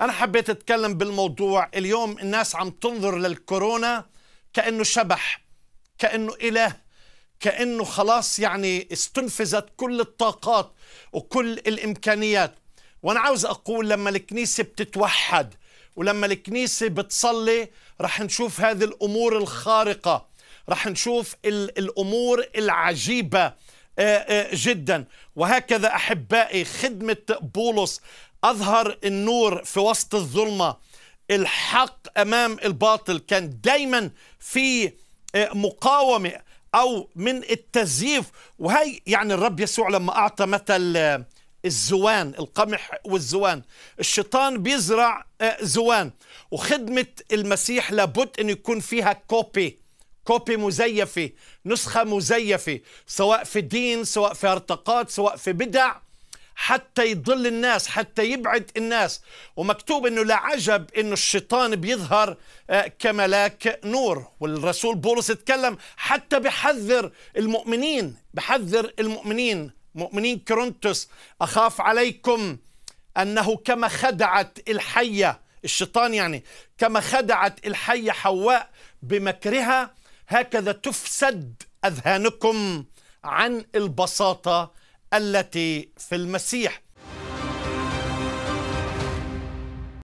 أنا حبيت أتكلم بالموضوع اليوم الناس عم تنظر للكورونا كأنه شبح كأنه إله كأنه خلاص يعني استنفذت كل الطاقات وكل الإمكانيات وأنا عاوز أقول لما الكنيسة بتتوحد ولما الكنيسة بتصلي رح نشوف هذه الأمور الخارقة رح نشوف الأمور العجيبة آه، آه، جدا وهكذا أحبائي خدمة بولس أظهر النور في وسط الظلمة الحق أمام الباطل كان دايما في آه، مقاومة أو من التزييف وهي يعني الرب يسوع لما أعطى مثل آه، الزوان القمح والزوان الشيطان بيزرع آه، زوان وخدمة المسيح لابد أن يكون فيها كوبي كوبي مزيفة نسخة مزيفة سواء في دين سواء في ارتقاد سواء في بدع حتى يضل الناس حتى يبعد الناس ومكتوب انه لا عجب انه الشيطان بيظهر آه، كملاك نور والرسول بولس اتكلم حتى بحذر المؤمنين بحذر المؤمنين مؤمنين كرونتوس اخاف عليكم انه كما خدعت الحيه الشيطان يعني كما خدعت الحيه حواء بمكرها هكذا تفسد اذهانكم عن البساطه التي في المسيح